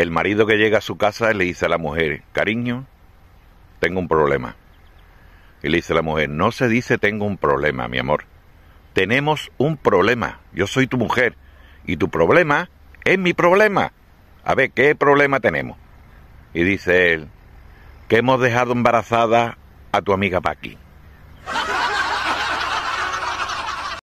El marido que llega a su casa le dice a la mujer, cariño, tengo un problema. Y le dice a la mujer, no se dice tengo un problema, mi amor. Tenemos un problema. Yo soy tu mujer. Y tu problema es mi problema. A ver, ¿qué problema tenemos? Y dice él, que hemos dejado embarazada a tu amiga Paqui.